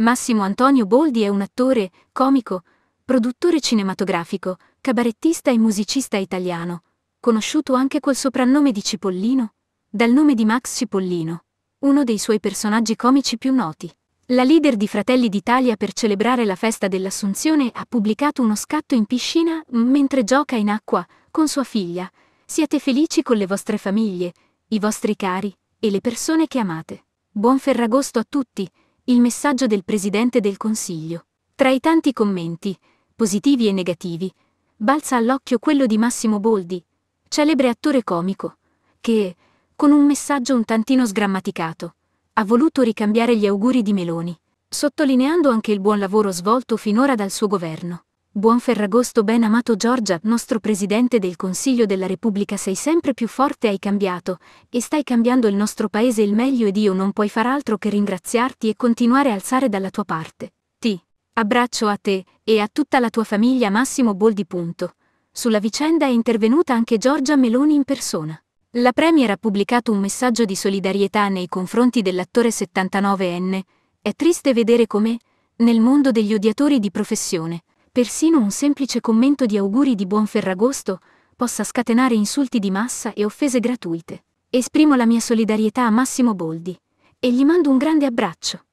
Massimo Antonio Boldi è un attore, comico, produttore cinematografico, cabarettista e musicista italiano, conosciuto anche col soprannome di Cipollino, dal nome di Max Cipollino, uno dei suoi personaggi comici più noti. La leader di Fratelli d'Italia per celebrare la festa dell'Assunzione ha pubblicato uno scatto in piscina mentre gioca in acqua con sua figlia. Siate felici con le vostre famiglie, i vostri cari e le persone che amate. Buon Ferragosto a tutti! il messaggio del Presidente del Consiglio. Tra i tanti commenti, positivi e negativi, balza all'occhio quello di Massimo Boldi, celebre attore comico, che, con un messaggio un tantino sgrammaticato, ha voluto ricambiare gli auguri di Meloni, sottolineando anche il buon lavoro svolto finora dal suo governo. Buon Ferragosto ben amato Giorgia, nostro Presidente del Consiglio della Repubblica sei sempre più forte hai cambiato, e stai cambiando il nostro paese il meglio ed io non puoi far altro che ringraziarti e continuare a alzare dalla tua parte. Ti abbraccio a te e a tutta la tua famiglia Massimo Boldi. Punto. Sulla vicenda è intervenuta anche Giorgia Meloni in persona. La Premier ha pubblicato un messaggio di solidarietà nei confronti dell'attore 79enne. È triste vedere come, nel mondo degli odiatori di professione, persino un semplice commento di auguri di buon Ferragosto possa scatenare insulti di massa e offese gratuite. Esprimo la mia solidarietà a Massimo Boldi e gli mando un grande abbraccio.